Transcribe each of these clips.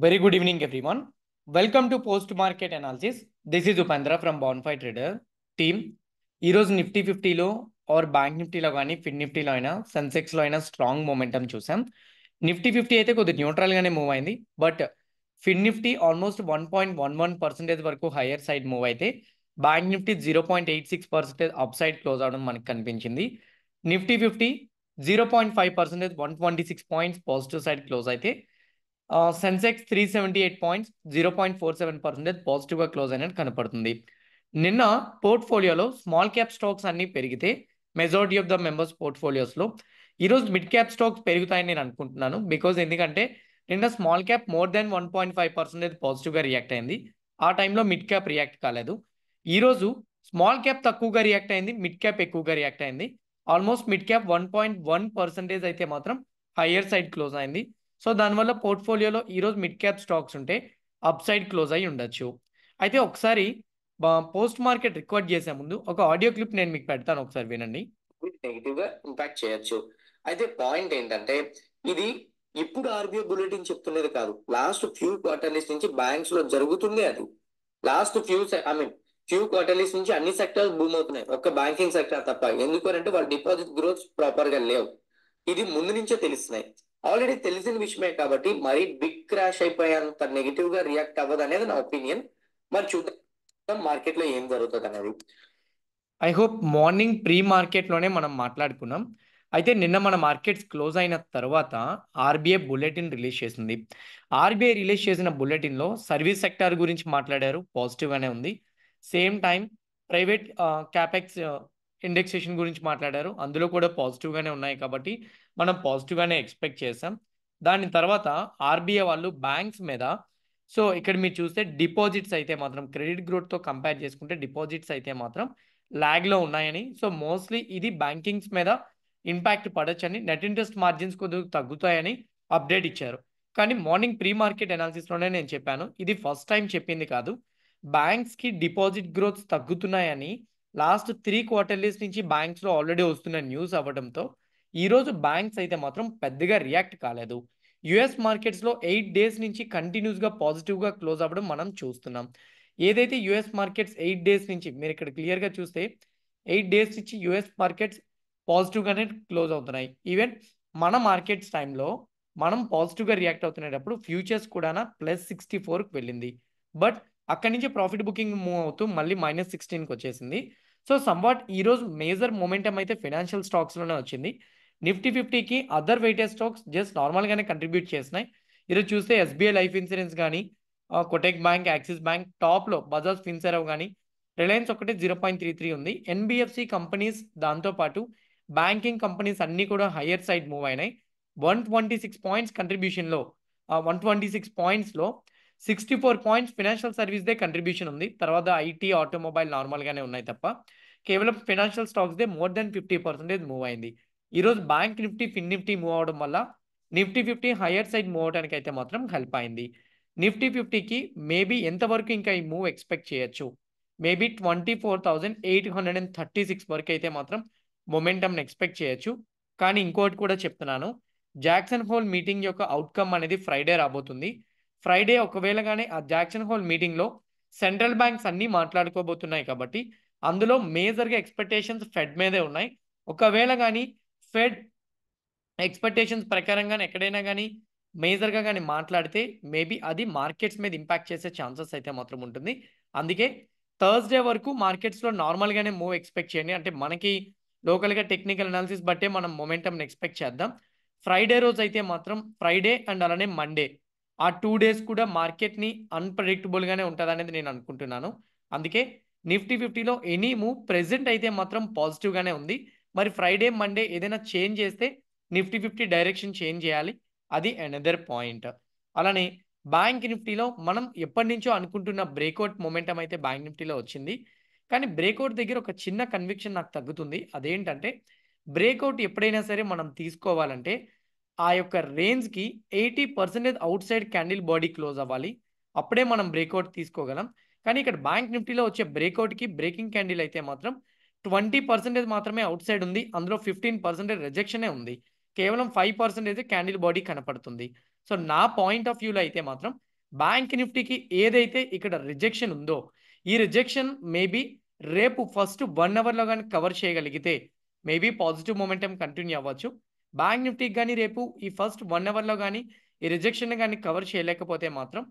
good good everyone welcome to post market analysis this is Upendra from బాన్ఫై trader team ఈరోజు Nifty ఫిఫ్టీలో or bank నిఫ్టీలో కానీ fin నిఫ్టీలో అయినా సెన్సెక్స్లో అయినా స్ట్రాంగ్ మొమెంటం చూసాం నిఫ్టీ ఫిఫ్టీ అయితే కొద్దిగా న్యూట్రల్గానే మూవ్ అయింది but fin Nifty almost one point one one percentage వరకు హయ్యర్ సైడ్ మూవ్ అయితే bank Nifty zero point eight six percentage up side close అవడం మనకు కనిపించింది Nifty fifty zero point five percentage one twenty six points positive side close అయితే Sensex three seventy eight points zero point four seven percentage పాజిటివ్గా close అయినట్టు కనపడుతుంది నిన్న పోర్ట్ఫోలియోలో small cap stocks అన్నీ పెరిగితే మెజారిటీ ఆఫ్ ద మెంబర్స్ పోర్ట్ఫోలియోస్లో ఈరోజు మిడ్ క్యాప్ స్టాక్స్ పెరుగుతాయని నేను అనుకుంటున్నాను బికాజ్ ఎందుకంటే నిన్న small cap more than one point five percentage పాజిటివ్గా రియాక్ట్ అయింది ఆ టైంలో మిడ్ క్యాప్ రియాక్ట్ కాలేదు ఈరోజు స్మాల్ క్యాప్ తక్కువగా రియాక్ట్ అయింది మిడ్ క్యాప్ ఎక్కువగా రియాక్ట్ అయింది almost mid cap one point one percentage అయితే మాత్రం హయ్యర్ సైడ్ క్లోజ్ అయింది సో దానివల్ల పోర్ట్ఫోలియోలో ఈరోజు మిడ్ క్యాప్ స్టాక్స్ ఉంటే అప్ సైడ్ క్లోజ్ అయి ఉండొచ్చు అయితే ఒకసారి పోస్ట్ మార్కెట్ రికార్డ్ చేసే ముందు ఒక ఆడియో క్లిప్ నేను మీకు పెడతాను ఒకసారి వినండి నెగిటివ్ గా ఇంపాక్ట్ చేయొచ్చు అయితే పాయింట్ ఏంటంటే ఇది ఇప్పుడు ఆర్బీఐ బులెటిన్ చెప్తున్నది కాదు లాస్ట్ ఫ్యూ క్వార్టర్లీస్ నుంచి బ్యాంక్స్ లో జరుగుతుంది అది last few I mean few quarterlies నుంచి అన్ని సెక్టర్స్ బూమ్ అవుతున్నాయి ఒక్క బ్యాంకింగ్ సెక్టర్ తప్ప ఎందుకంటే వాళ్ళ డిపాజిట్ గ్రోత్ ప్రాపర్ గా లేవు ఇది ముందు నుంచే తెలుస్తున్నాయి ఆల్రెడీ తెలిసిన విషయమే కాబట్టి మరీ బిగ్ క్రాష్ అయిపోయేంత నెగిటివ్ గా రియాక్ట్ అవ్వదు అనేది నా ఒపీనియన్ మరి చూద్దాం మార్కెట్ లో ఏం జరుగుతుంది అనేది I hope morning pre market లోనే మనం మాట్లాడుకున్నాం అయితే నిన్న మన మార్కెట్స్ క్లోజ్ అయిన తర్వాత ఆర్బీఐ బుల్లెటిన్ రిలీజ్ చేసింది ఆర్బీఐ రిలీజ్ చేసిన బుల్లెటిన్లో సర్వీస్ సెక్టార్ గురించి మాట్లాడారు పాజిటివ్గానే ఉంది same time private capex indexation గురించి మాట్లాడారు అందులో కూడా పాజిటివ్గానే ఉన్నాయి కాబట్టి మనం పాజిటివ్గానే ఎక్స్పెక్ట్ చేసాం దాని తర్వాత ఆర్బీఐ వాళ్ళు బ్యాంక్స్ మీద సో ఇక్కడ మీరు చూస్తే డిపాజిట్స్ అయితే మాత్రం క్రెడిట్ గ్రోత్తో కంపేర్ చేసుకుంటే డిపాజిట్స్ అయితే మాత్రం ల్యాగ్లో ఉన్నాయని సో మోస్ట్లీ ఇది బ్యాంకింగ్స్ మీద ఇంపాక్ట్ పడచ్చని నెట్ ఇంట్రెస్ట్ మార్జిన్స్ కొద్దిగా తగ్గుతాయని అప్డేట్ ఇచ్చారు కానీ మార్నింగ్ ప్రీ మార్కెట్ అనాలిసిస్లోనే నేను చెప్పాను ఇది ఫస్ట్ టైం చెప్పింది కాదు బ్యాంక్స్కి డిపాజిట్ గ్రోత్స్ తగ్గుతున్నాయని లాస్ట్ త్రీ క్వార్టర్లీస్ నుంచి బ్యాంక్స్లో ఆల్రెడీ వస్తున్న న్యూస్ అవ్వడంతో ఈరోజు బ్యాంక్స్ అయితే మాత్రం పెద్దగా రియాక్ట్ కాలేదు యుఎస్ మార్కెట్స్లో ఎయిట్ డేస్ నుంచి కంటిన్యూస్గా పాజిటివ్గా క్లోజ్ అవ్వడం మనం చూస్తున్నాం ఏదైతే యుఎస్ మార్కెట్స్ ఎయిట్ డేస్ నుంచి మీరు ఇక్కడ క్లియర్గా చూస్తే ఎయిట్ డేస్ నుంచి యుఎస్ మార్కెట్స్ పాజిటివ్గానే క్లోజ్ అవుతున్నాయి ఈవెన్ మన మార్కెట్స్ టైంలో మనం పాజిటివ్గా రియాక్ట్ అవుతున్నప్పుడు ఫ్యూచర్స్ కూడా ప్లస్ సిక్స్టీ ఫోర్కి వెళ్ళింది బట్ అక్కడి నుంచి ప్రాఫిట్ బుకింగ్ మూవ్ అవుతూ మళ్ళీ మైనస్ సిక్స్టీన్కి వచ్చేసింది సో సంవాట్ ఈరోజు మేజర్ మూమెంటం అయితే ఫినాన్షియల్ స్టాక్స్లోనే వచ్చింది నిఫ్టీ ఫిఫ్టీకి అదర్ వెయిటే స్టాక్స్ జస్ట్ నార్మల్గానే కంట్రిబ్యూట్ చేసినాయి ఈరోజు చూస్తే ఎస్బీఐ లైఫ్ ఇన్సూరెన్స్ కానీ కొటెక్ బ్యాంక్ యాక్సిస్ బ్యాంక్ టాప్లో బజాజ్ ఫిన్సెరవ్ కానీ రిలయన్స్ ఒకటి జీరో పాయింట్ త్రీ త్రీ ఉంది ఎన్బిఎఫ్సి కంపెనీస్ దాంతోపాటు బ్యాంకింగ్ కంపెనీస్ అన్నీ కూడా హయ్యర్ సైడ్ మూవ్ అయినాయి వన్ ట్వంటీ సిక్స్ పాయింట్స్ కంట్రిబ్యూషన్లో వన్ ట్వంటీ సిక్స్ పాయింట్స్లో సిక్స్టీ ఫోర్ పాయింట్స్ ఫినాన్షియల్ సర్వీస్దే కంట్రిబ్యూషన్ ఉంది తర్వాత ఐటీ ఆటోమొబైల్ నార్మల్గానే ఉన్నాయి తప్ప కేవలం ఫినాన్షియల్ స్టాక్స్దే more than fifty percentage move అయింది ఈరోజు bank Nifty fin Nifty move అవడం వల్ల Nifty fifty higher side move అవడానికి అయితే మాత్రం హెల్ప్ అయింది నిఫ్టీ ఫిఫ్టీకి మేబీ ఎంతవరకు ఇంకా ఈ మూవ్ ఎక్స్పెక్ట్ చేయొచ్చు maybe twenty four thousand eight hundred and thirty six వరకు అయితే మాత్రం మొమెంటమ్ని ఎక్స్పెక్ట్ చేయొచ్చు కానీ ఇంకోటి కూడా చెప్తున్నాను జాక్సన్ హోల్ మీటింగ్ యొక్క అవుట్కమ్ అనేది ఫ్రైడే రాబోతుంది ఫ్రైడే ఒకవేళ కానీ ఆ జాక్సన్ హోల్ మీటింగ్లో సెంట్రల్ బ్యాంక్స్ అన్నీ మాట్లాడుకోబోతున్నాయి కాబట్టి అందులో మేజర్గా ఎక్స్పెక్టేషన్స్ ఫెడ్ మీదే ఉన్నాయి ఒకవేళ కానీ ఫెడ్ ఎక్స్పెక్టేషన్స్ ప్రకారం కానీ ఎక్కడైనా కానీ మేజర్గా కానీ మాట్లాడితే మేబీ అది మార్కెట్స్ మీద ఇంపాక్ట్ చేసే ఛాన్సెస్ అయితే మాత్రం ఉంటుంది అందుకే థర్స్డే వరకు మార్కెట్స్లో నార్మల్గానే మూవ్ ఎక్స్పెక్ట్ చేయండి అంటే మనకి లోకల్గా టెక్నికల్ అనాలిసిస్ బట్టే మనం మొమెంటమ్ని ఎక్స్పెక్ట్ చేద్దాం ఫ్రైడే రోజు అయితే మాత్రం ఫ్రైడే అండ్ అలానే మండే ఆ టూ డేస్ కూడా మార్కెట్ని అన్ప్రెడిక్టబుల్గానే ఉంటుంది అనేది నేను అనుకుంటున్నాను అందుకే నిఫ్టీ ఫిఫ్టీలో ఎనీ మూవ్ ప్రెసెంట్ అయితే మాత్రం పాజిటివ్గానే ఉంది మరి ఫ్రైడే మండే ఏదైనా చేంజ్ చేస్తే నిఫ్టీ ఫిఫ్టీ డైరెక్షన్ చేంజ్ చేయాలి అది అనదర్ పాయింట్ అలానే బ్యాంక్ నిఫ్టీలో మనం ఎప్పటి నుంచో అనుకుంటున్న బ్రేక్అవుట్ మూమెంటం అయితే బ్యాంక్ నిఫ్టీలో వచ్చింది కానీ బ్రేక్అవుట్ దగ్గర ఒక చిన్న కన్విక్షన్ నాకు తగ్గుతుంది అదేంటంటే బ్రేక్అవుట్ ఎప్పుడైనా సరే మనం తీసుకోవాలంటే ఆ యొక్క రేంజ్కి eighty percentage outside candle body close అవ్వాలి అప్పుడే మనం బ్రేక్అవుట్ తీసుకోగలం కానీ ఇక్కడ బ్యాంక్ నిఫ్టీలో వచ్చే బ్రేక్అవుట్కి బ్రేకింగ్ క్యాండిల్ అయితే మాత్రం ట్వంటీ పర్సెంటేజ్ మాత్రమే అవుట్ సైడ్ ఉంది అందులో ఫిఫ్టీన్ పర్సెంటేజ్ రిజెక్షనే ఉంది కేవలం ఫైవ్ పర్సెంటేజ్ క్యాండిల్ బాడీ కనపడుతుంది సో నా పాయింట్ ఆఫ్ వ్యూలో అయితే మాత్రం బ్యాంక్ నిఫ్టీకి ఏదైతే ఇక్కడ రిజెక్షన్ ఉందో ఈ రిజెక్షన్ మేబీ రేపు ఫస్ట్ వన్ అవర్లో కానీ కవర్ చేయగలిగితే మేబీ పాజిటివ్ మూమెంటం కంటిన్యూ అవ్వచ్చు బ్యాంక్ నిఫ్టీకి కానీ రేపు ఈ ఫస్ట్ వన్ అవర్లో కానీ ఈ రిజెక్షన్ కానీ కవర్ చేయలేకపోతే మాత్రం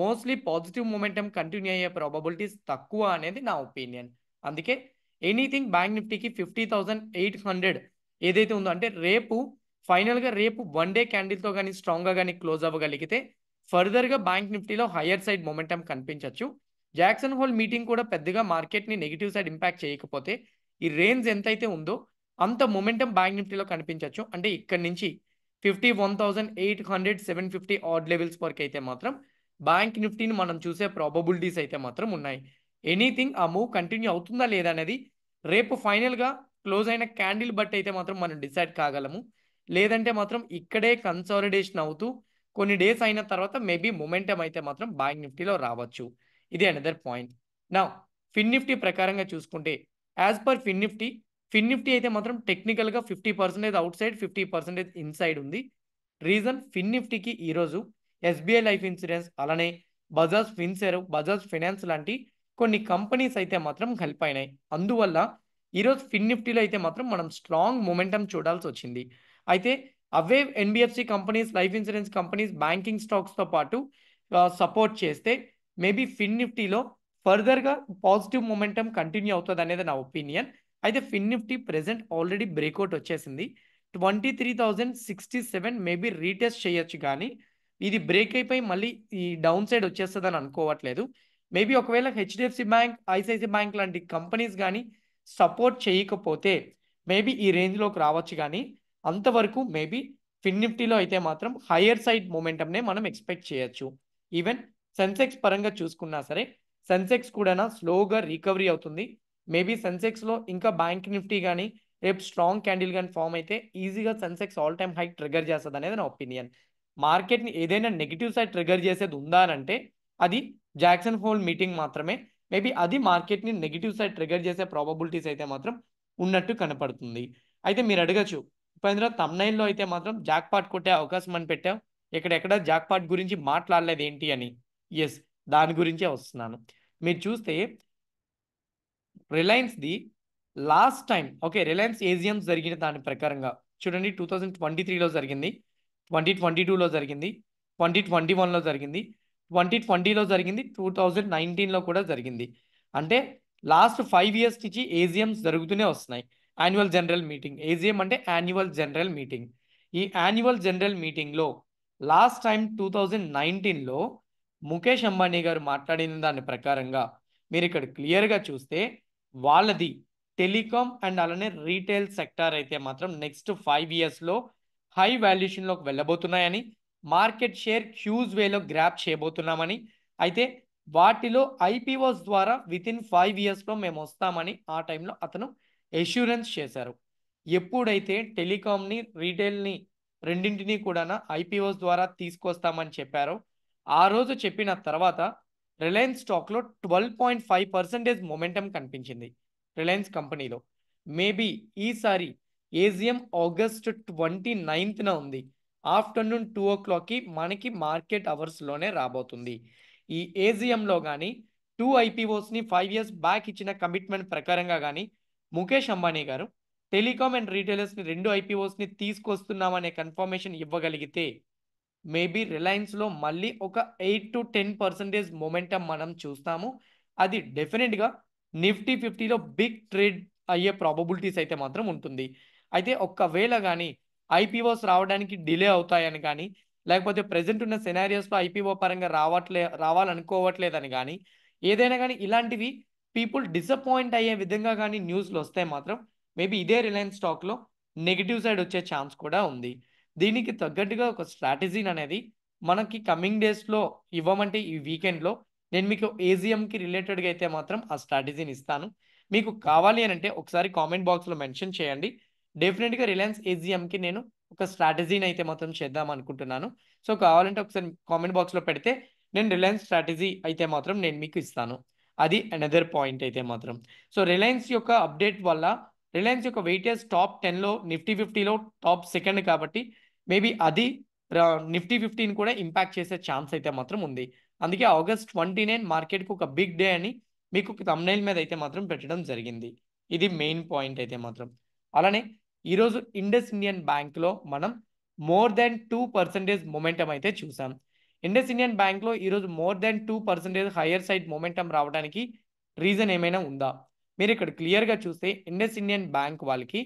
మోస్ట్లీ పాజిటివ్ మూమెంటం కంటిన్యూ అయ్యే ప్రాబబిలిటీస్ తక్కువ అనేది నా ఒపీనియన్ అందుకే ఎనీథింగ్ బ్యాంక్ నిఫ్టీకి ఫిఫ్టీ థౌజండ్ ఎయిట్ హండ్రెడ్ ఏదైతే ఉందో అంటే రేపు ఫైనల్గా రేపు వన్ డే క్యాండిల్తో కానీ స్ట్రాంగ్గా కానీ క్లోజ్ అవ్వగలిగితే ఫర్దర్గా బ్యాంక్ నిఫ్టీలో హయ్యర్ సైడ్ మొమెంటం కనిపించవచ్చు జాక్సన్ హోల్ మీటింగ్ కూడా పెద్దగా మార్కెట్ని నెగిటివ్ సైడ్ ఇంపాక్ట్ చేయకపోతే ఈ రేంజ్ ఎంతైతే ఉందో అంత మొమెంటం బ్యాంక్ నిఫ్టీలో కనిపించవచ్చు అంటే ఇక్కడ నుంచి fifty one thousand eight hundred seven fifty odd levels వరకు అయితే మాత్రం బ్యాంక్ నిఫ్టీని మనం చూసే ప్రాబబిలిటీస్ అయితే మాత్రం ఉన్నాయి ఎనీథింగ్ ఆ మూవ్ కంటిన్యూ అవుతుందా లేదా అనేది రేపు ఫైనల్గా క్లోజ్ అయిన క్యాండిల్ బట్ అయితే మాత్రం మనం డిసైడ్ కాగలము లేదంటే మాత్రం ఇక్కడే కన్సాలిడేషన్ అవుతూ కొన్ని డేస్ అయిన తర్వాత మేబీ మొమెంటం అయితే మాత్రం బ్యాంక్ నిఫ్టీలో రావచ్చు ఇది అనదర్ పాయింట్ నా ఫిన్ నిఫ్టీ ప్రకారంగా చూసుకుంటే as per fin Nifty fin Nifty అయితే మాత్రం టెక్నికల్గా fifty percentage outside fifty percentage inside ఉంది రీజన్ ఫిన్ నిఫ్టీకి ఈరోజు ఎస్బీఐ లైఫ్ ఇన్సూరెన్స్ అలానే బజాజ్ ఫిన్సెర్ బజాజ్ ఫైనాన్స్ లాంటి కొన్ని కంపెనీస్ అయితే మాత్రం హెల్ప్ అయినాయి అందువల్ల ఈరోజు ఫిన్ నిఫ్టీలో అయితే మాత్రం మనం స్ట్రాంగ్ మొమెంటం చూడాల్సి వచ్చింది అయితే అవే NBFC companies life insurance companies banking స్టాక్స్తో పాటు సపోర్ట్ చేస్తే మేబీ ఫిన్ నిఫ్టీలో ఫర్దర్గా పాజిటివ్ మొమెంటం కంటిన్యూ అవుతుంది అనేది నా ఒపీనియన్ అయితే fin Nifty present already breakout వచ్చేసింది twenty three thousand sixty seven maybe retest చేయొచ్చు కానీ ఇది బ్రేక్ అయిపోయి మళ్ళీ ఈ డౌన్ సైడ్ వచ్చేస్తుందని అనుకోవట్లేదు మేబీ ఒకవేళ హెచ్డిఎఫ్సి బ్యాంక్ ఐసిఐసిఐ బ్యాంక్ లాంటి కంపెనీస్ కానీ సపోర్ట్ చేయకపోతే మేబీ ఈ రేంజ్లోకి రావచ్చు కానీ అంతవరకు మేబీ ఫిన్ నిఫ్టీలో అయితే మాత్రం హయ్యర్ సైడ్ మూమెంటమ్నే మనం ఎక్స్పెక్ట్ చేయొచ్చు ఈవెన్ సెన్సెక్స్ పరంగా చూసుకున్నా సరే సెన్సెక్స్ కూడా స్లోగా రికవరీ అవుతుంది మేబీ లో ఇంకా బ్యాంక్ నిఫ్టీ కానీ రేపు స్ట్రాంగ్ క్యాండిల్ కానీ ఫామ్ అయితే ఈజీగా Sensex all time high trigger చేస్తుంది అనేది నా ఒపీనియన్ మార్కెట్ని ఏదైనా నెగిటివ్ సైడ్ ట్రిగర్ చేసేది ఉందా అంటే అది జాక్సన్ హోల్ మీటింగ్ మాత్రమే మేబీ అది మార్కెట్ని నెగిటివ్ సైడ్ ట్రిగర్ చేసే ప్రాబబిలిటీస్ అయితే మాత్రం ఉన్నట్టు కనపడుతుంది అయితే మీరు అడగచ్చు ఉపేంద్ర తమ్నైల్లో అయితే మాత్రం జాక్ పాట్ కొట్టే అవకాశం అని పెట్టావు ఎక్కడెక్కడ పాట్ గురించి మాట్లాడలేదు ఏంటి అని ఎస్ దాని గురించే వస్తున్నాను మీరు చూస్తే రిలయన్స్ది last time okay Reliance AGMs జరిగిన దాని ప్రకారంగా చూడండి టూ థౌజండ్ ట్వంటీ త్రీలో జరిగింది ట్వంటీ ట్వంటీ టూలో జరిగింది ట్వంటీ ట్వంటీ వన్లో జరిగింది ట్వంటీ ట్వంటీలో జరిగింది టూ థౌజండ్ నైన్టీన్లో కూడా జరిగింది అంటే లాస్ట్ ఫైవ్ ఇయర్స్ నుంచి ఏజిఎమ్స్ జరుగుతూనే వస్తున్నాయి యాన్యువల్ జనరల్ మీటింగ్ ఏజిఎం అంటే యాన్యువల్ జనరల్ మీటింగ్ ఈ యాన్యువల్ జనరల్ మీటింగ్లో లాస్ట్ టైం టూ థౌజండ్ నైన్టీన్లో ముఖేష్ అంబానీ గారు మాట్లాడిన దాని ప్రకారంగా మీరు ఇక్కడ క్లియర్గా చూస్తే వాళ్ళది టెలికామ్ అండ్ అలానే రీటైల్ సెక్టార్ అయితే మాత్రం నెక్స్ట్ ఫైవ్ ఇయర్స్లో హై వాల్యుయేషన్లోకి వెళ్ళబోతున్నాయని మార్కెట్ షేర్ క్యూజ్ వేలో గ్రాప్ చేయబోతున్నామని అయితే వాటిలో ఐపీఓస్ ద్వారా విత్ ఇన్ ఫైవ్ ఇయర్స్లో మేము వస్తామని ఆ టైంలో అతను ఎష్యూరెన్స్ చేశారు ఎప్పుడైతే టెలికామ్ని రీటైల్ని రెండింటినీ కూడా ఐపీఓస్ ద్వారా తీసుకొస్తామని చెప్పారో ఆ రోజు చెప్పిన తర్వాత రిలయన్స్ స్టాక్లో twelve point five percentage momentum కనిపించింది రిలయన్స్ కంపెనీలో మేబీ ఈసారి ఏజిఎం ఆగస్ట్ ట్వంటీ నైన్త్న ఉంది ఆఫ్టర్నూన్ టూ ఓ క్లాక్కి మనకి మార్కెట్ అవర్స్లోనే రాబోతుంది ఈ ఏజిఎంలో కానీ టూ ఐపీఓస్ని ఫైవ్ ఇయర్స్ బ్యాక్ ఇచ్చిన కమిట్మెంట్ ప్రకారంగా కానీ ముఖేష్ అంబానీ గారు టెలికామ్ అండ్ రీటైలర్స్ని రెండు ఐపీఓస్ని తీసుకొస్తున్నామనే కన్ఫర్మేషన్ ఇవ్వగలిగితే మేబీ రిలయన్స్లో మళ్ళీ ఒక eight to ten percentage momentum మనం చూస్తాము అది డెఫినెట్గా నిఫ్టీ ఫిఫ్టీలో బిగ్ ట్రేడ్ అయ్యే ప్రాబబిలిటీస్ అయితే మాత్రం ఉంటుంది అయితే ఒక్కవేళ కానీ ఐపీఓస్ రావడానికి డిలే అవుతాయని కానీ లేకపోతే ప్రజెంట్ ఉన్న సెనారియోస్లో ఐపీఓ పరంగా రావట్లే రావాలనుకోవట్లేదని కానీ ఏదైనా కానీ ఇలాంటివి పీపుల్ డిసప్పాయింట్ అయ్యే విధంగా కానీ న్యూస్లు వస్తే మాత్రం మేబీ ఇదే రిలయన్స్ స్టాక్లో నెగిటివ్ సైడ్ వచ్చే ఛాన్స్ కూడా ఉంది దీనికి తగ్గట్టుగా ఒక స్ట్రాటజీ అనేది మనకి కమింగ్ డేస్లో ఇవ్వమంటే ఈ వీకెండ్లో నేను మీకు ఏజిఎంకి రిలేటెడ్గా అయితే మాత్రం ఆ స్ట్రాటజీని ఇస్తాను మీకు కావాలి అని అంటే ఒకసారి కామెంట్ బాక్స్లో మెన్షన్ చేయండి డెఫినెట్గా రిలయన్స్ ఏజిఎంకి నేను ఒక స్ట్రాటజీని అయితే మాత్రం చేద్దాం అనుకుంటున్నాను సో కావాలంటే ఒకసారి కామెంట్ బాక్స్లో పెడితే నేను రిలయన్స్ స్ట్రాటజీ అయితే మాత్రం నేను మీకు ఇస్తాను అది అనదర్ పాయింట్ అయితే మాత్రం సో రిలయన్స్ యొక్క అప్డేట్ వల్ల రిలయన్స్ యొక్క వెయిటేజ్ టాప్ టెన్లో నిఫ్టీ ఫిఫ్టీలో టాప్ సెకండ్ కాబట్టి మేబీ అది నిఫ్టీ ఫిఫ్టీని కూడా ఇంపాక్ట్ చేసే ఛాన్స్ అయితే మాత్రం ఉంది అందుకే ఆగస్ట్ ట్వంటీ నైన్ మార్కెట్కి ఒక బిగ్ డే అని మీకు తమ్నైల్ మీద అయితే మాత్రం పెట్టడం జరిగింది ఇది మెయిన్ పాయింట్ అయితే మాత్రం అలానే ఈరోజు ఇండస్ ఇండియన్ బ్యాంక్లో మనం more than two percentage momentum అయితే చూసాం ఇండస్ ఇండియన్ బ్యాంక్లో ఈరోజు more than two percentage higher side momentum రావడానికి రీజన్ ఏమైనా ఉందా మీరు ఇక్కడ క్లియర్గా చూస్తే ఇండస్ ఇండియన్ బ్యాంక్ వాళ్ళకి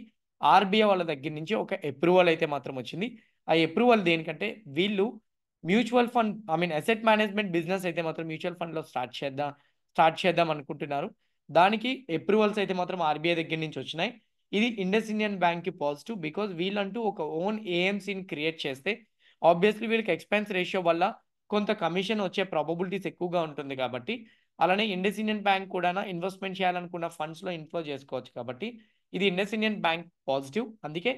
ఆర్బీఐ వాళ్ళ దగ్గర నుంచి ఒక అప్రూవల్ అయితే మాత్రం వచ్చింది ఆ అప్రూవల్ దేనికంటే వీళ్ళు mutual fund I mean asset management business అయితే మాత్రం మ్యూచువల్ ఫండ్లో స్టార్ట్ చేద్దాం స్టార్ట్ చేద్దాం అనుకుంటున్నారు దానికి అప్రూవల్స్ అయితే మాత్రం ఆర్బీఐ దగ్గర నుంచి వచ్చినాయి ఇది ఇండస్ ఇండియన్ బ్యాంక్కి పాజిటివ్ బికాజ్ వీళ్ళంటూ ఒక ఓన్ ఏఎంసీని క్రియేట్ చేస్తే ఆబ్వియస్లీ వీళ్ళకి ఎక్స్పెన్స్ రేషియో వల్ల కొంత కమిషన్ వచ్చే ప్రాబబిలిటీస్ ఎక్కువగా ఉంటుంది కాబట్టి అలానే ఇండస్ ఇండియన్ బ్యాంక్ కూడా ఇన్వెస్ట్మెంట్ చేయాలనుకున్న ఫండ్స్లో ఇన్ఫ్లో చేసుకోవచ్చు కాబట్టి ఇది ఇండస్ ఇండియన్ బ్యాంక్ పాజిటివ్ అందుకే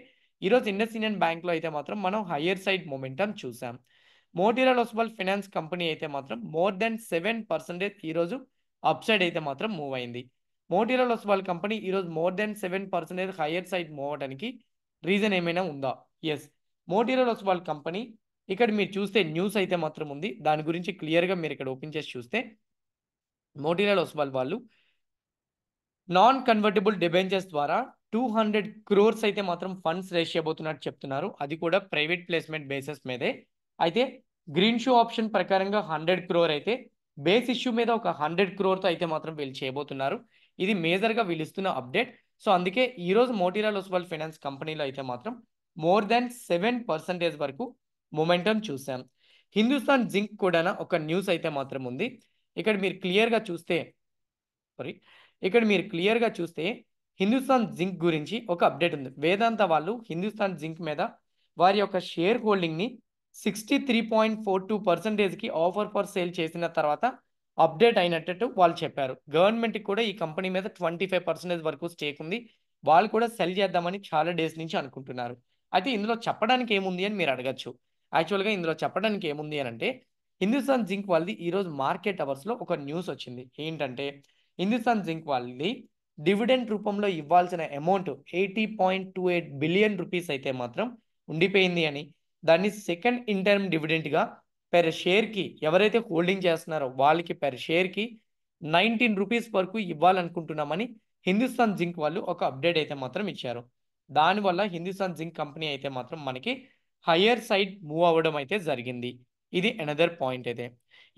ఈరోజు ఇండస్ ఇండియన్ బ్యాంక్లో అయితే మాత్రం మనం హయ్యర్ సైడ్ మొమెంటం చూసాం మోటీరియల్ హౌస్బల్ ఫినాన్స్ కంపెనీ అయితే మాత్రం మోర్ దెన్ సెవెన్ పర్సెంటేజ్ ఈరోజు అప్ సైడ్ అయితే మాత్రం మూవ్ అయింది మోటీరియల్ హౌస్బల్ కంపెనీ ఈరోజు more than seven percentage higher side move అవడానికి రీజన్ ఏమైనా ఉందా ఎస్ మోటీరియల్ హౌస్బల్ కంపెనీ ఇక్కడ మీరు చూస్తే న్యూస్ అయితే మాత్రం ఉంది దాని గురించి క్లియర్గా మీరు ఇక్కడ ఓపెన్ చేసి చూస్తే మోటీరియల్ హౌస్బల్ వాళ్ళు నాన్ కన్వర్టబుల్ డిబెంచర్స్ ద్వారా టూ హండ్రెడ్ క్రోర్స్ అయితే మాత్రం ఫండ్స్ రేస్ చేయబోతున్నట్టు చెప్తున్నారు అది కూడా ప్రైవేట్ ప్లేస్మెంట్ బేసిస్ మీదే అయితే గ్రీన్ షూ ఆప్షన్ ప్రకారంగా హండ్రెడ్ క్రోర్ అయితే బేస్ ఇష్యూ మీద ఒక హండ్రెడ్ క్రోర్తో అయితే మాత్రం వీళ్ళు చేయబోతున్నారు ఇది మేజర్గా వీళ్ళు ఇస్తున్న అప్డేట్ సో అందుకే ఈరోజు మోటిలాల్ ఒస్వాల్ ఫైనాన్స్ కంపెనీలో అయితే మాత్రం మోర్ దాన్ సెవెన్ పర్సెంటేజ్ వరకు మొమెంటం చూసాం హిందుస్థాన్ జింక్ కూడా ఒక న్యూస్ అయితే మాత్రం ఉంది ఇక్కడ మీరు క్లియర్గా చూస్తే సారీ ఇక్కడ మీరు క్లియర్గా చూస్తే హిందుస్థాన్ జింక్ గురించి ఒక అప్డేట్ ఉంది వేదాంత వాళ్ళు హిందుస్థాన్ జింక్ మీద వారి యొక్క షేర్ హోల్డింగ్ని sixty three point four two పర్సెంటేజ్కి ఆఫర్ ఫర్ సేల్ చేసిన తర్వాత అప్డేట్ అయినట్టు వాళ్ళు చెప్పారు గవర్నమెంట్కి కూడా ఈ కంపెనీ మీద ట్వంటీ ఫైవ్ పర్సెంటేజ్ వరకు స్టేక్ ఉంది వాళ్ళు కూడా సెల్ చేద్దామని చాలా డేస్ నుంచి అనుకుంటున్నారు అయితే ఇందులో చెప్పడానికి ఏముంది అని మీరు అడగచ్చు యాక్చువల్గా ఇందులో చెప్పడానికి ఏముంది అని అంటే హిందుస్థాన్ జింక్ వాళ్ళది ఈరోజు మార్కెట్ అవర్స్లో ఒక న్యూస్ వచ్చింది ఏంటంటే హిందుస్థాన్ జింక్ వాళ్ళది డివిడెండ్ రూపంలో ఇవ్వాల్సిన amount eighty point two eight billion rupees అయితే మాత్రం ఉండిపోయింది అని దాన్ని సెకండ్ ఇంటర్మ్ డివిడెంట్గా పెర్ షేర్కి ఎవరైతే హోల్డింగ్ చేస్తున్నారో వాళ్ళకి పెర్ షేర్కి నైన్టీన్ రూపీస్ వరకు ఇవ్వాలనుకుంటున్నామని హిందుస్థాన్ జింక్ వాళ్ళు ఒక అప్డేట్ అయితే మాత్రం ఇచ్చారు దానివల్ల హిందుస్థాన్ జింక్ కంపెనీ అయితే మాత్రం మనకి హయ్యర్ సైడ్ మూవ్ అవ్వడం అయితే జరిగింది ఇది ఎనదర్ పాయింట్ అయితే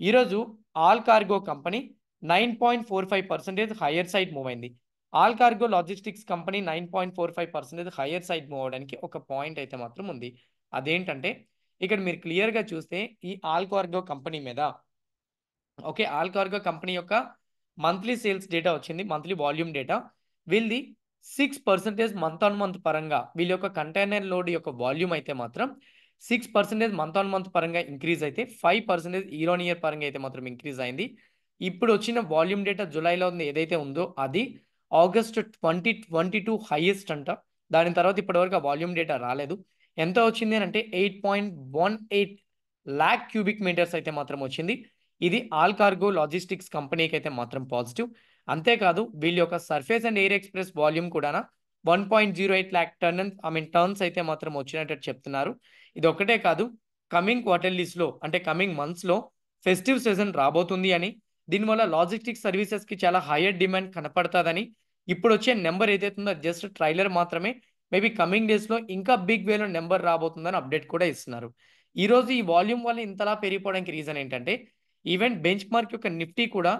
ఈరోజు all cargo company nine point four five percentage higher side move అయింది all cargo logistics company nine point four five percentage higher side move అవడానికి ఒక పాయింట్ అయితే మాత్రం ఉంది అదేంటంటే ఇక్కడ మీరు క్లియర్గా చూస్తే ఈ ఆల్ కార్గో కంపెనీ మీద ఓకే ఆల్ కార్గో కంపెనీ యొక్క మంత్లీ సేల్స్ డేటా వచ్చింది మంత్లీ వాల్యూమ్ డేటా వీళ్ళది six percentage month on month పరంగా వీళ్ళ యొక్క కంటైనర్ లోడ్ యొక్క వాల్యూమ్ అయితే మాత్రం six percentage month on month పరంగా ఇంక్రీజ్ అయితే five percentage year on year పరంగా అయితే మాత్రం ఇంక్రీజ్ అయింది ఇప్పుడు వచ్చిన వాల్యూమ్ డేటా జులైలో ఉంది ఏదైతే ఉందో అది August twenty twenty two highest అంట దాని తర్వాత ఇప్పటివరకు ఆ వాల్యూమ్ డేటా రాలేదు ఎంత వచ్చింది అని అంటే eight point one eight lakh cubic metres అయితే మాత్రం వచ్చింది ఇది ఆల్ కార్గో లాజిస్టిక్స్ కంపెనీకి అయితే మాత్రం పాజిటివ్ అంతేకాదు వీళ్ళ యొక్క surface and air express volume కూడా one point zero eight lakh turn I mean turns అయితే మాత్రం వచ్చినట్టు చెప్తున్నారు ఇది ఒకటే కాదు కమింగ్ క్వార్టర్లీస్లో అంటే కమింగ్ మంత్స్లో ఫెస్టివ్ సీజన్ రాబోతుంది అని దీనివల్ల లాజిస్టిక్ సర్వీసెస్కి చాలా హయ్యర్ డిమాండ్ కనపడుతుందని ఇప్పుడు వచ్చే నెంబర్ ఏదైతుందో జస్ట్ ట్రైలర్ మాత్రమే మేబీ కమింగ్ డేస్లో ఇంకా బిగ్ వేలో నెంబర్ రాబోతుందని అప్డేట్ కూడా ఇస్తున్నారు ఈరోజు ఈ వాల్యూమ్ వల్ల ఇంతలా పెరిగిపోవడానికి రీజన్ ఏంటంటే ఈవెన్ బెంచ్ మార్క్ యొక్క నిఫ్టీ కూడా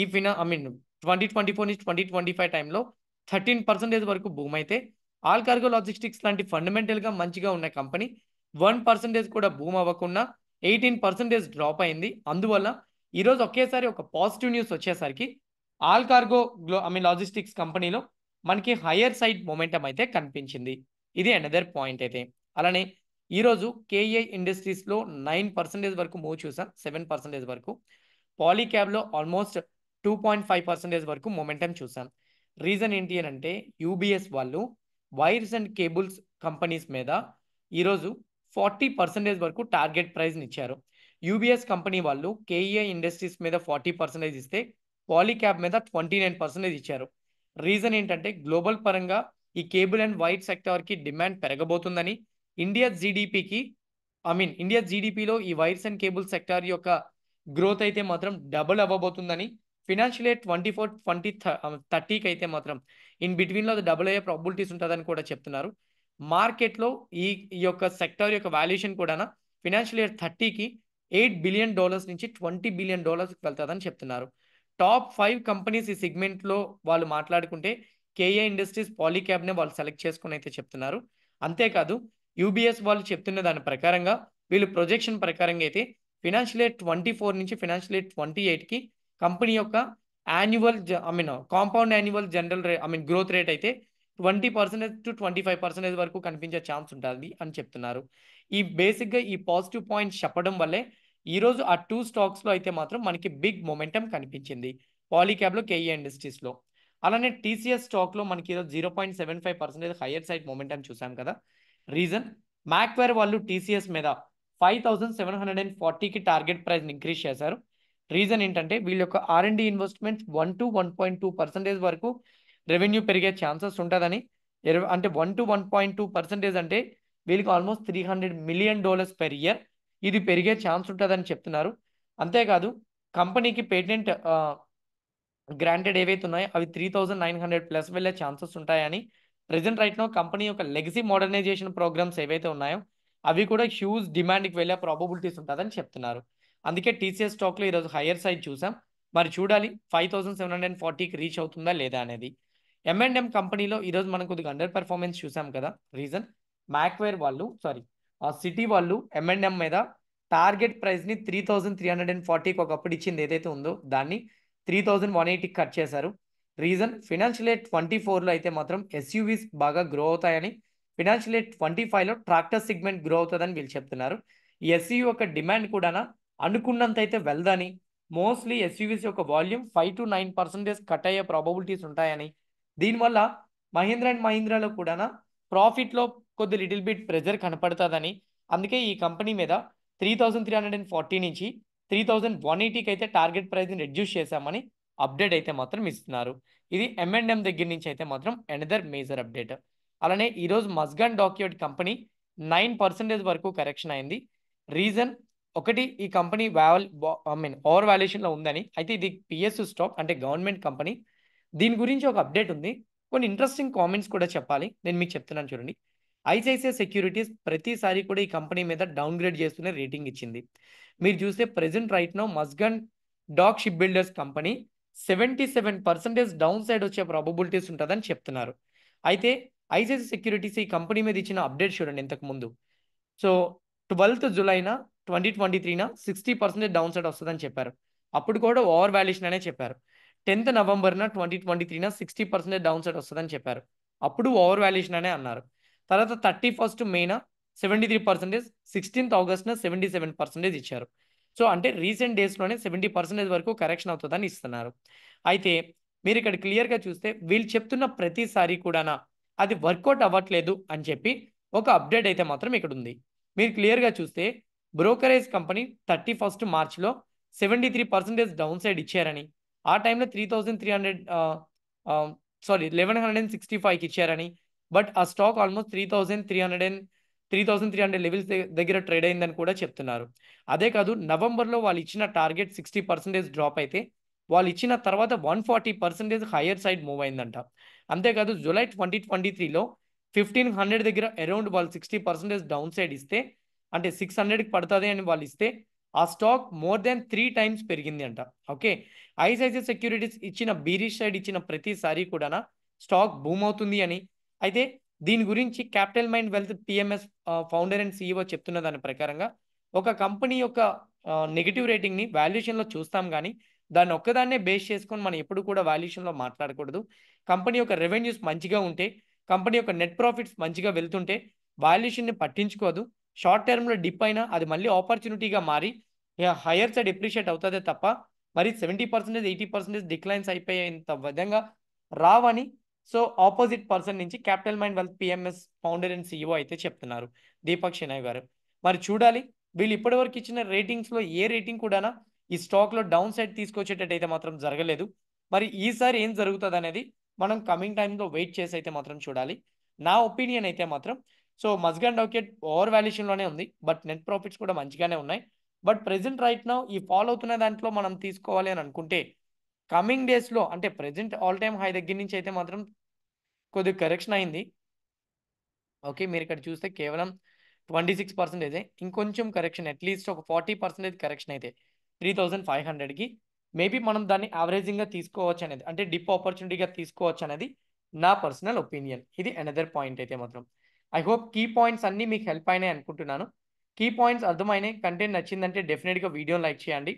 ఈ ఫినా I mean twenty twenty four నుంచి ట్వంటీ ట్వంటీ ఫైవ్ టైంలో థర్టీన్ పర్సెంటేజ్ వరకు బూమ్ అయితే ఆల్ కార్గో లాజిస్టిక్స్ లాంటి ఫండమెంటల్గా మంచిగా ఉన్న కంపెనీ వన్ పర్సెంటేజ్ కూడా బూమ్ అవ్వకుండా ఎయిటీన్ పర్సెంటేజ్ డ్రాప్ అయింది అందువల్ల ఈరోజు ఒకేసారి ఒక పాజిటివ్ న్యూస్ వచ్చేసరికి ఆల్ కార్గో గ్లో ఐ మీన్ లాజిస్టిక్స్ కంపెనీలో మనకి హయ్యర్ సైడ్ మొమెంటం అయితే కనిపించింది ఇది అనదర్ పాయింట్ అయితే అలానే ఈరోజు కేఏ ఇండస్ట్రీస్లో నైన్ పర్సెంటేజ్ వరకు మూవ్ చూసాం సెవెన్ పర్సెంటేజ్ వరకు పాలీక్యాబ్లో almost two point five percentage వరకు మొమెంటం చూసాం రీజన్ ఏంటి అని అంటే యూబీఎస్ వాళ్ళు వైర్స్ అండ్ కేబుల్స్ కంపెనీస్ మీద ఈరోజు ఫార్టీ పర్సెంటేజ్ వరకు టార్గెట్ ప్రైజ్ని ఇచ్చారు యూబీఎస్ కంపెనీ వాళ్ళు కేఈఏ ఇండస్ట్రీస్ e మీద ఫార్టీ పర్సెంటేజ్ ఇస్తే పాలీక్యాబ్ మీద ట్వంటీ నైన్ పర్సెంటేజ్ ఇచ్చారు రీజన్ ఏంటంటే గ్లోబల్ పరంగా ఈ కేబుల్ అండ్ వైర్ సెక్టార్కి డిమాండ్ పెరగబోతుందని ఇండియా జీడిపికి ఐ మీన్ ఇండియా జీడిపిలో ఈ వైర్స్ అండ్ కేబుల్ సెక్టార్ యొక్క గ్రోత్ అయితే మాత్రం డబుల్ అవ్వబోతుందని financial year twenty four twenty థర్టీకి అయితే మాత్రం ఇన్ బిట్వీన్లో అది డబుల్ అయ్యే ప్రాబిలిటీస్ ఉంటుందని కూడా చెప్తున్నారు మార్కెట్లో ఈ యొక్క సెక్టార్ యొక్క వాల్యుయేషన్ కూడా ఫినాన్షియల్ ఇయర్ థర్టీకి ఎయిట్ బిలియన్ డాలర్స్ నుంచి ట్వంటీ బిలియన్ డాలర్స్కి వెళ్తుందని చెప్తున్నారు టాప్ ఫైవ్ కంపెనీస్ ఈ సెగ్మెంట్లో వాళ్ళు మాట్లాడుకుంటే కేఏ ఇండస్ట్రీస్ పాలీక్యాబ్నే వాళ్ళు సెలెక్ట్ చేసుకుని అయితే చెప్తున్నారు అంతేకాదు యూబీఎస్ వాళ్ళు చెప్తున్న దాని ప్రకారంగా వీళ్ళు ప్రొజెక్షన్ ప్రకారంగా అయితే ఫినాన్షియల్ ఇయర్ ట్వంటీ ఫోర్ నుంచి ఫినాన్షియల్ ఇయర్ ట్వంటీ ఎయిట్కి కంపెనీ యొక్క annual I mean compound annual general ray I mean growth rate అయితే twenty percentage to twenty five percentage వరకు కనిపించే ఛాన్స్ ఉంటుంది అని చెప్తున్నారు ఈ బేసిక్గా ఈ పాజిటివ్ పాయింట్స్ చెప్పడం వల్లే ఈరోజు ఆ టూ స్టాక్స్లో అయితే మాత్రం మనకి బిగ్ మొమెంటం కనిపించింది పాలీక్యాబ్లో కేఈ ఇండస్ట్రీస్లో అలానే టీసీఎస్ స్టాక్లో మనకి ఈరోజు zero point seven five percentage higher side momentum చూసాం కదా రీజన్ మ్యాక్వేర్ వాళ్ళు టీసీఎస్ మీద five thousand seven hundred and ఫార్టీకి టార్గెట్ ప్రైస్ని ఇంక్రీజ్ చేశారు రీజన్ ఏంటంటే వీళ్ళ యొక్క R investments one to one point two percentage వరకు రెవెన్యూ పెరిగే ఛాన్సెస్ ఉంటుందని ఇరవై అంటే one to one point two percentage అంటే వీళ్ళకి almost three hundred million dollars per year ఇది పెరిగే ఛాన్స్ ఉంటుందని చెప్తున్నారు అంతేకాదు కంపెనీకి పేటెంట్ గ్రాంటెడ్ ఏవైతే ఉన్నాయో అవి three thousand nine hundred plus వెళ్ళే ఛాన్సెస్ ఉంటాయని ప్రజెంట్ రైట్ నో కంపెనీ యొక్క లెగసీ మోడర్నైజేషన్ ప్రోగ్రామ్స్ ఏవైతే ఉన్నాయో అవి కూడా హ్యూజ్ డిమాండ్కి వెళ్ళే ప్రాబబిలిటీస్ ఉంటుందని చెప్తున్నారు అందుకే టీసీఎస్ స్టాక్లో ఈరోజు హయ్యర్ సైజ్ చూసాం మరి చూడాలి ఫైవ్ థౌసండ్ సెవెన్ హండ్రెడ్ ఫార్టీకి రీచ్ అవుతుందా లేదా అనేది ఎంఎండ్ఎం కంపెనీలో ఈరోజు మనం కొద్దిగా అండర్ పెర్ఫార్మెన్స్ చూసాం కదా రీజన్ మ్యాక్వేర్ వాళ్ళు సారీ ఆ సిటీ వాళ్ళు ఎంఎన్ఎం మీద టార్గెట్ ప్రైస్ని three thousand three hundred and ఫార్టీకి ఒకప్పుడు ఇచ్చింది ఏదైతే ఉందో దాన్ని త్రీ థౌజండ్ వన్ ఎయిటీకి కట్ చేశారు రీజన్ ఫినాన్షియల్ ఇయర్ ట్వంటీ ఫోర్లో అయితే మాత్రం ఎస్యూవీస్ బాగా గ్రో అవుతాయని ఫినాన్షియల్ ఇయర్ ట్వంటీ ఫైవ్లో ట్రాక్టర్ సెగ్మెంట్ గ్రో అవుతుందని వీళ్ళు చెప్తున్నారు ఈ యొక్క డిమాండ్ కూడా అనుకున్నంత అయితే వెళ్దని మోస్ట్లీ ఎస్యూవీస్ యొక్క volume five to nine percentage cut అయ్యే ప్రాబబిలిటీస్ ఉంటాయని దీనివల్ల మహీంద్ర అండ్ మహీంద్రాలో కూడా ప్రాఫిట్లో కొద్ది లిటిల్ బిట్ ప్రెజర్ కనపడుతుందని అందుకే ఈ కంపెనీ మీద three thousand three hundred and forty నుంచి త్రీ థౌజండ్ వన్ ఎయిటీకి అయితే టార్గెట్ ప్రైస్ని రెడ్యూస్ చేశామని అప్డేట్ అయితే మాత్రం ఇస్తున్నారు ఇది ఎంఎండ్ఎం దగ్గర నుంచి అయితే మాత్రం ఎనదర్ మేజర్ అప్డేట్ అలానే ఈరోజు Mazagon dock company nine percentage వరకు కరెక్షన్ అయింది రీజన్ ఒకటి ఈ కంపెనీ వ్యాల్ ఐ మీన్ ఓవర్ వాల్యుయేషన్లో ఉందని అయితే ఇది పిఎస్ స్టాక్ అంటే గవర్నమెంట్ కంపెనీ దీని గురించి ఒక అప్డేట్ ఉంది కొన్ని ఇంట్రెస్టింగ్ కామెంట్స్ కూడా చెప్పాలి నేను మీకు చెప్తున్నాను చూడండి ఐసిఐసిఐ సెక్యూరిటీస్ ప్రతిసారి కూడా ఈ కంపెనీ మీద డౌన్ గ్రేడ్ చేస్తూనే రేటింగ్ ఇచ్చింది మీరు చూస్తే present right now Mazagon dock ship builders company seventy seven percentage down side వచ్చే ప్రాబబిలిటీస్ ఉంటుందని చెప్తున్నారు అయితే ఐసిఐసి సెక్యూరిటీస్ ఈ కంపెనీ మీద ఇచ్చిన అప్డేట్ చూడండి ఇంతకు ముందు సో ట్వెల్త్ జులైన ట్వంటీ ట్వంటీ త్రీన సిక్స్టీ పర్సెంటేజ్ డౌన్ సైడ్ వస్తుందని చెప్పారు అప్పుడు కూడా ఓవర్ వాల్యూషన్ అనే చెప్పారు టెన్త్ నవంబర్న ట్వంటీ ట్వంటీ త్రీన సిక్స్టీ పర్సెంటేజ్ డౌన్ సైడ్ వస్తుందని చెప్పారు అప్పుడు ఓవర్ వాల్యూషన్ అనే అన్నారు తర్వాత థర్టీ ఫస్ట్ మేన సెవెంటీ త్రీ పర్సెంటేజ్ సిక్స్టీన్త్ ఆగస్ట్న సెవెంటీ సెవెన్ పర్సెంటేజ్ ఇచ్చారు సో అంటే రీసెంట్ డేస్లోనే సెవెంటీ పర్సెంటేజ్ వరకు కరెక్షన్ అవుతుందని ఇస్తున్నారు అయితే మీరు ఇక్కడ క్లియర్గా చూస్తే వీళ్ళు చెప్తున్న ప్రతిసారి కూడానా అది వర్కౌట్ అవ్వట్లేదు అని చెప్పి ఒక అప్డేట్ అయితే మాత్రం ఇక్కడ ఉంది మీరు క్లియర్గా చూస్తే బ్రోకరేజ్ కంపెనీ థర్టీ ఫస్ట్ మార్చ్లో seventy three percentage down side ఇచ్చారని ఆ టైంలో three thousand three hundred sorry eleven hundred and sixty ఫైవ్కి ఇచ్చారని బట్ ఆ stock almost three thousand three hundred and three thousand three hundred levels దగ్గర trade అయిందని కూడా చెప్తున్నారు అదే కాదు నవంబర్లో వాళ్ళు ఇచ్చిన టార్గెట్ సిక్స్టీ పర్సెంటేజ్ డ్రాప్ అయితే వాళ్ళు ఇచ్చిన తర్వాత one forty percentage higher side move అయిందంట అంతేకాదు జూలై ట్వంటీ ట్వంటీ త్రీలో ఫిఫ్టీన్ హండ్రెడ్ దగ్గర అరౌండ్ వాళ్ళు సిక్స్టీ పర్సెంటేజ్ డౌన్ సైడ్ ఇస్తే అంటే సిక్స్ హండ్రెడ్కి పడుతుంది అని వాళ్ళు ఇస్తే ఆ stock more than three times పెరిగింది అంట ఓకే ఐసిఐసిఐ సెక్యూరిటీస్ ఇచ్చిన బీరీష్ సైడ్ ఇచ్చిన ప్రతిసారి కూడా స్టాక్ బూమ్ అవుతుంది అని అయితే దీని గురించి capital mind wealth PMS founder and CEO చెప్తున్న దాని ప్రకారంగా ఒక కంపెనీ యొక్క నెగిటివ్ రేటింగ్ని వాల్యుయేషన్లో చూస్తాం కానీ దాన్ని ఒక్కదాన్నే బేస్ చేసుకొని మనం ఎప్పుడు కూడా వాల్యుయేషన్లో మాట్లాడకూడదు కంపెనీ యొక్క రెవెన్యూస్ మంచిగా ఉంటే కంపెనీ యొక్క నెట్ ప్రాఫిట్స్ మంచిగా వెళ్తుంటే వాల్యుయేషన్ని పట్టించుకోదు షార్ట్ టర్మ్లో డిప్ అయినా అది మళ్ళీ ఆపర్చునిటీగా మారి హయర్ సైడ్ ఎప్రిషియేట్ అవుతుందే తప్ప మరి seventy percentage eighty percentage declines అయిపోయేంత విధంగా రావని సో ఆపోజిట్ పర్సన్ నుంచి capital mind wealth PMS founder and CEO అయితే చెప్తున్నారు దీపక్ షినాయ్ గారు మరి చూడాలి వీళ్ళు ఇప్పటివరకు ఇచ్చిన రేటింగ్స్లో ఏ రేటింగ్ కూడా ఈ స్టాక్లో డౌన్ సైడ్ తీసుకొచ్చేటట్టు అయితే మాత్రం జరగలేదు మరి ఈసారి ఏం జరుగుతుంది అనేది మనం కమింగ్ టైంలో వెయిట్ చేసి అయితే మాత్రం చూడాలి నా ఒపీనియన్ అయితే మాత్రం సో మస్గాన్ డౌకెట్ ఓవర్ వాల్యుయేషన్లోనే ఉంది బట్ నెట్ ప్రాఫిట్స్ కూడా మంచిగానే ఉన్నాయి బట్ ప్రెసెంట్ రైట్ నా ఈ ఫాలో అవుతున్న దాంట్లో మనం తీసుకోవాలి అని అనుకుంటే కమింగ్ డేస్లో అంటే ప్రజెంట్ ఆల్ టైమ్ హై దగ్గర నుంచి అయితే మాత్రం కొద్దిగా కరెక్షన్ అయింది ఓకే మీరు ఇక్కడ చూస్తే కేవలం ట్వంటీ సిక్స్ పర్సెంటేజే ఇంకొంచెం కరెక్షన్ అట్లీస్ట్ ఒక ఫార్టీ పర్సెంటేజ్ కరెక్షన్ అయితే త్రీ థౌజండ్ ఫైవ్ హండ్రెడ్కి మేబీ మనం దాన్ని యావరేజింగ్గా తీసుకోవచ్చు అనేది అంటే డిప్ ఆపర్చునిటీగా తీసుకోవచ్చు అనేది నా పర్సనల్ ఒపీనియన్ ఇది అనదర్ పాయింట్ అయితే మాత్రం ఐ హోప్ కీ పాయింట్స్ అన్నీ మీకు హెల్ప్ అయినాయి అనుకుంటున్నాను కీ పాయింట్స్ అర్థమైనాయి కంటెంట్ నచ్చిందంటే డెఫినెట్గా వీడియో లైక్ చేయండి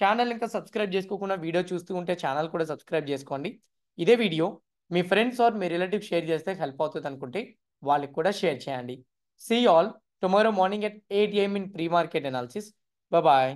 ఛానల్ ఇంకా సబ్స్క్రైబ్ చేసుకోకుండా వీడియో చూస్తూ ఉంటే ఛానల్ కూడా సబ్స్క్రైబ్ చేసుకోండి ఇదే వీడియో మీ ఫ్రెండ్స్ ఆర్ మీ రిలేటివ్ షేర్ చేస్తే హెల్ప్ అవుతుంది అనుకుంటే వాళ్ళకి కూడా షేర్ చేయండి see all tomorrow morning at eight AM in pre market analysis bye